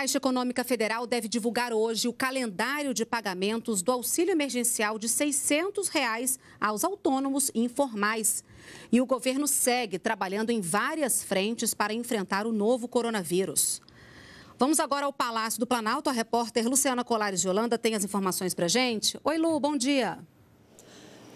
Caixa Econômica Federal deve divulgar hoje o calendário de pagamentos do auxílio emergencial de R$ 600 reais aos autônomos informais. E o governo segue trabalhando em várias frentes para enfrentar o novo coronavírus. Vamos agora ao Palácio do Planalto. A repórter Luciana Colares de Holanda tem as informações para gente. Oi, Lu, bom dia.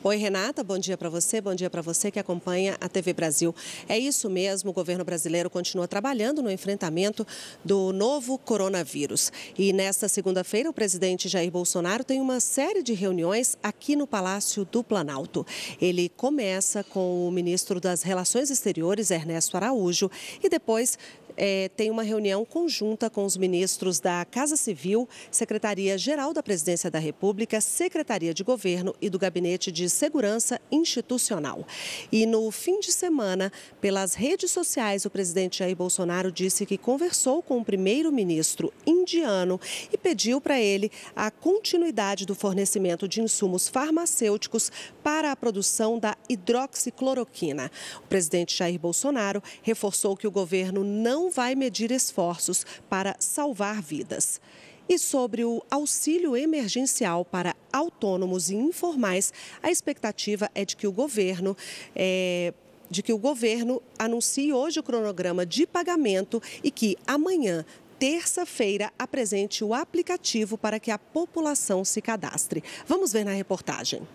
Oi, Renata, bom dia para você, bom dia para você que acompanha a TV Brasil. É isso mesmo, o governo brasileiro continua trabalhando no enfrentamento do novo coronavírus. E nesta segunda-feira, o presidente Jair Bolsonaro tem uma série de reuniões aqui no Palácio do Planalto. Ele começa com o ministro das Relações Exteriores, Ernesto Araújo, e depois é, tem uma reunião conjunta com os ministros da Casa Civil, Secretaria-Geral da Presidência da República, Secretaria de Governo e do Gabinete de Segurança Institucional. E no fim de semana, pelas redes sociais, o presidente Jair Bolsonaro disse que conversou com o primeiro-ministro indiano e pediu para ele a continuidade do fornecimento de insumos farmacêuticos para a produção da hidroxicloroquina. O presidente Jair Bolsonaro reforçou que o governo não não vai medir esforços para salvar vidas. E sobre o auxílio emergencial para autônomos e informais, a expectativa é de que o governo. É, de que o governo anuncie hoje o cronograma de pagamento e que amanhã, terça-feira, apresente o aplicativo para que a população se cadastre. Vamos ver na reportagem.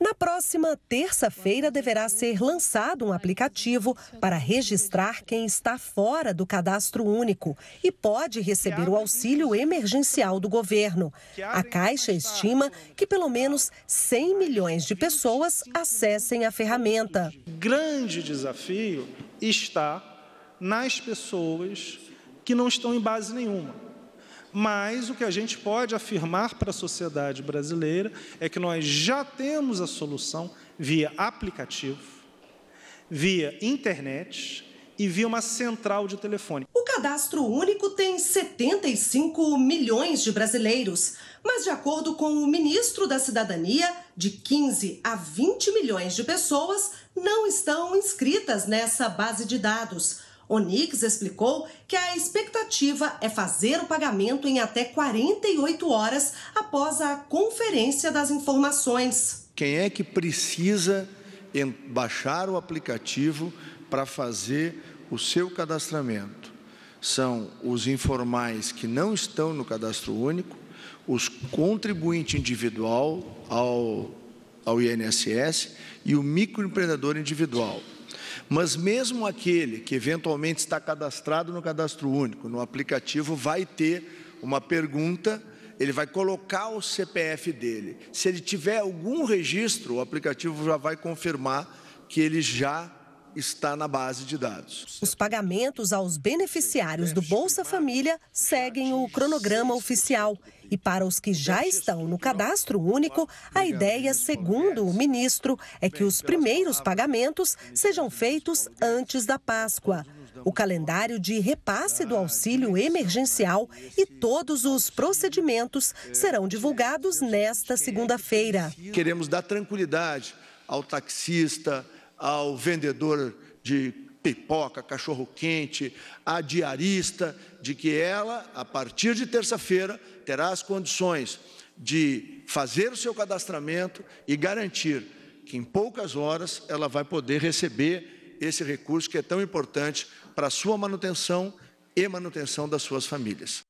Na próxima terça-feira deverá ser lançado um aplicativo para registrar quem está fora do cadastro único e pode receber o auxílio emergencial do governo. A Caixa estima que pelo menos 100 milhões de pessoas acessem a ferramenta. Grande desafio está nas pessoas que não estão em base nenhuma mas o que a gente pode afirmar para a sociedade brasileira é que nós já temos a solução via aplicativo, via internet e via uma central de telefone. O cadastro único tem 75 milhões de brasileiros, mas de acordo com o ministro da Cidadania, de 15 a 20 milhões de pessoas não estão inscritas nessa base de dados. Onix explicou que a expectativa é fazer o pagamento em até 48 horas após a conferência das informações. Quem é que precisa baixar o aplicativo para fazer o seu cadastramento? São os informais que não estão no cadastro único, os contribuinte individual ao, ao INSS e o microempreendedor individual. Mas mesmo aquele que eventualmente está cadastrado no cadastro único, no aplicativo, vai ter uma pergunta, ele vai colocar o CPF dele. Se ele tiver algum registro, o aplicativo já vai confirmar que ele já está na base de dados. Os pagamentos aos beneficiários do Bolsa Família seguem o cronograma oficial. E para os que já estão no cadastro único, a ideia, segundo o ministro, é que os primeiros pagamentos sejam feitos antes da Páscoa. O calendário de repasse do auxílio emergencial e todos os procedimentos serão divulgados nesta segunda-feira. Queremos dar tranquilidade ao taxista, ao vendedor de pipoca, cachorro-quente, a diarista, de que ela, a partir de terça-feira, terá as condições de fazer o seu cadastramento e garantir que em poucas horas ela vai poder receber esse recurso que é tão importante para a sua manutenção e manutenção das suas famílias.